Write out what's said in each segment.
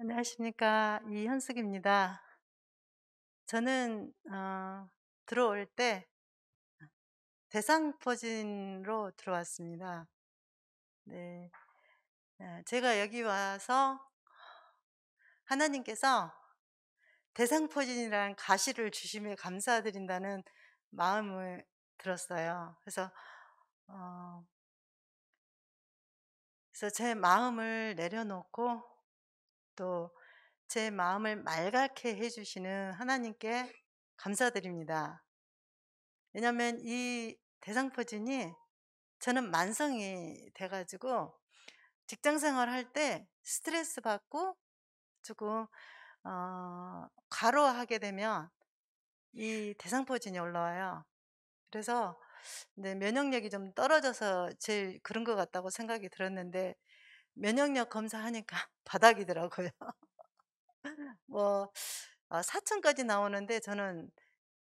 안녕하십니까 이현숙입니다. 저는 어, 들어올 때 대상포진으로 들어왔습니다. 네, 네 제가 여기 와서 하나님께서 대상포진이란 가시를 주심에 감사드린다는 마음을 들었어요. 그래서 어, 그래서 제 마음을 내려놓고 또제 마음을 말갛게 해주시는 하나님께 감사드립니다. 왜냐하면 이 대상포진이 저는 만성이 돼가지고 직장 생활할 때 스트레스 받고 조금 어, 과로하게 되면 이 대상포진이 올라와요. 그래서 네, 면역력이 좀 떨어져서 제일 그런 것 같다고 생각이 들었는데 면역력 검사하니까 바닥이더라고요. 뭐4천까지 어, 나오는데 저는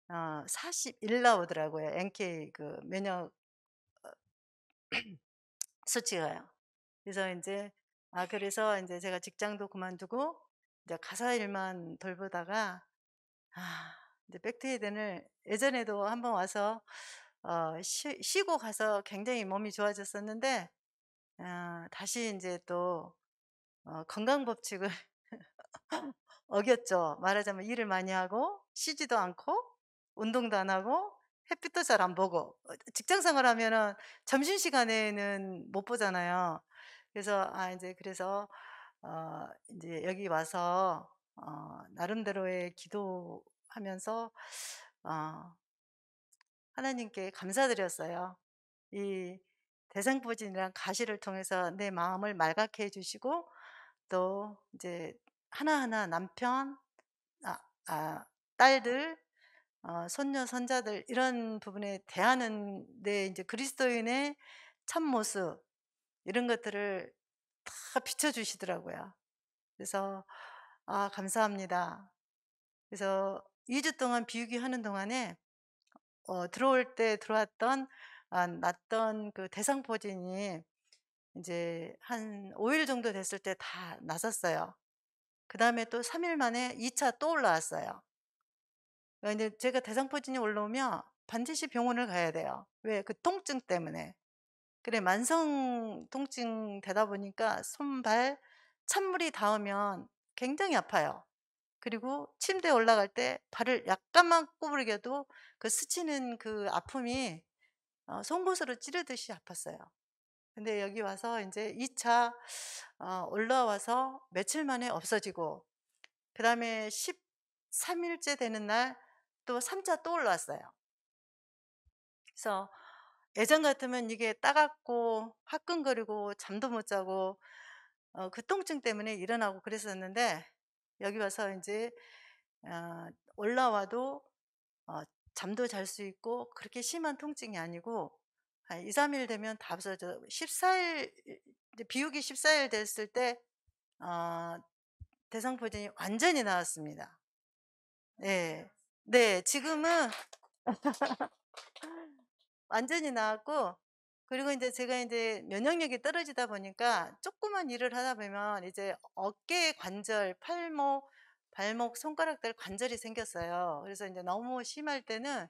41 어, 나오더라고요. NK 그 면역 어, 수치가요. 그래서 이제 아 그래서 이제 제가 직장도 그만두고 이제 가사 일만 돌보다가 아 이제 백트이든을 예전에도 한번 와서 어 쉬, 고 가서 굉장히 몸이 좋아졌었는데 아, 다시 이제 또 어, 건강 법칙을 어겼죠. 말하자면 일을 많이 하고 쉬지도 않고 운동도 안 하고 햇빛도 잘 안 보고 어, 직장 생활하면은 점심 시간에는 못 보잖아요. 그래서 아 이제 그래서 어 이제 여기 와서 어 나름대로의 기도하면서 어 하나님께 감사드렸어요. 이 대상포진이란 가시를 통해서 내 마음을 말갛게 해주시고 또 이제 하나하나 남편, 아, 아, 딸들, 어, 손녀, 손자들 이런 부분에 대하는 내 이제 그리스도인의 참 모습 이런 것들을 다 비춰주시더라고요. 그래서 아 감사합니다. 그래서 2주 동안 비유기 하는 동안에 어, 들어올 때 들어왔던 아, 났던 그 대상포진이 이제 한 5일 정도 됐을 때 다 나섰어요. 그 다음에 또 3일 만에 2차 또 올라왔어요. 그러니제가 대상포진이 올라오면 반드시 병원을 가야 돼요. 왜? 그 통증 때문에. 그래, 만성 통증 되다 보니까 손발, 찬물이 닿으면 굉장히 아파요. 그리고 침대에 올라갈 때 발을 약간만 꼬부리게도 그 스치는 그 아픔이 어, 송곳으로 찌르듯이 아팠어요. 근데 여기 와서 이제 2차 어, 올라와서 며칠 만에 없어지고 그 다음에 13일째 되는 날 또 3차 또 올라왔어요. 그래서 예전 같으면 이게 따갑고 화끈거리고 잠도 못 자고 어, 그 통증 때문에 일어나고 그랬었는데 여기 와서 이제 어, 올라와도 어, 잠도 잘 수 있고 그렇게 심한 통증이 아니고 한 2, 3일 되면 다 없어져 14일 비우기 14일 됐을 때 어, 대상포진이 완전히 나왔습니다. 네, 네 지금은 완전히 나왔고 그리고 이제 제가 이제 면역력이 떨어지다 보니까 조그만 일을 하다 보면 이제 어깨 관절, 팔목, 발목 손가락들 관절이 생겼어요. 그래서 이제 너무 심할 때는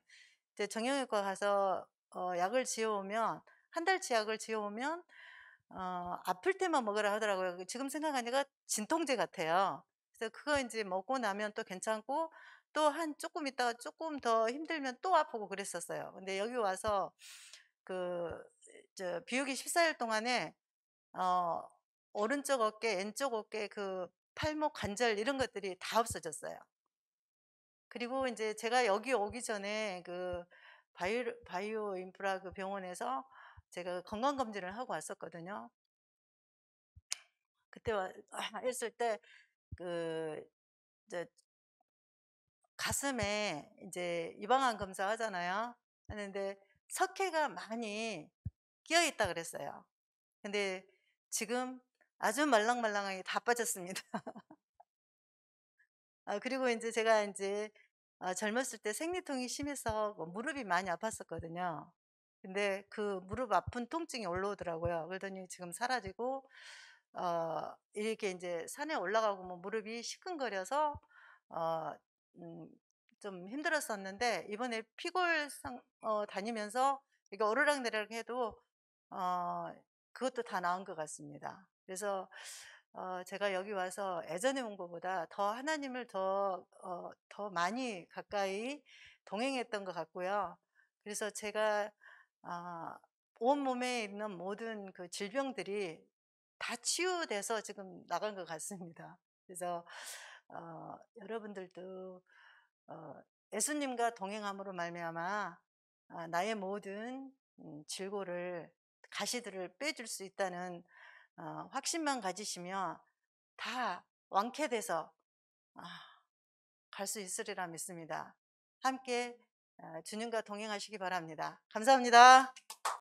이제 정형외과 가서 어, 약을 지어오면 한 달치 약을 지어오면 어, 아플 때만 먹으라 하더라고요. 그 지금 생각하니까 진통제 같아요. 그래서 그거 이제 먹고 나면 또 괜찮고 또 한 조금 있다가 조금 더 힘들면 또 아프고 그랬었어요. 근데 여기 와서 그저 비우기 14일 동안에 어 오른쪽 어깨, 왼쪽 어깨 그 팔목 관절 이런 것들이 다 없어졌어요. 그리고 이제 제가 여기 오기 전에 그 바이오, 바이오 인프라 그 병원에서 제가 건강검진을 하고 왔었거든요. 그때 와, 아, 했을 때, 그, 이제, 가슴에 이제 유방암 검사 하잖아요. 하는데 석회가 많이 끼어 있다 그랬어요. 근데 지금 아주 말랑말랑하게 다 빠졌습니다. 아, 그리고 이제 제가 이제 아, 어, 젊었을 때 생리통이 심해서 뭐 무릎이 많이 아팠었거든요. 근데 그 무릎 아픈 통증이 올라오더라고요. 그러더니 지금 사라지고 어, 이렇게 이제 산에 올라가고 뭐 무릎이 시큰거려서 어, 음, 좀 힘들었었는데 이번에 피골 상, 어, 다니면서 이게 오르락 내리락 해도 어, 그것도 다 나은 것 같습니다. 그래서 어, 제가 여기 와서 예전에 온 것보다 더 하나님을 더, 어, 더 많이 가까이 동행했던 것 같고요. 그래서 제가 어, 아, 온몸에 있는 모든 그 질병들이 다 치유돼서 지금 나간 것 같습니다. 그래서 어, 여러분들도 어, 예수님과 동행함으로 말미암아 아, 나의 모든 음, 질고를 가시들을 빼줄 수 있다는 어, 확신만 가지시면 다 완쾌돼서 아, 갈 수 있으리라 믿습니다. 함께 어, 주님과 동행하시기 바랍니다. 감사합니다.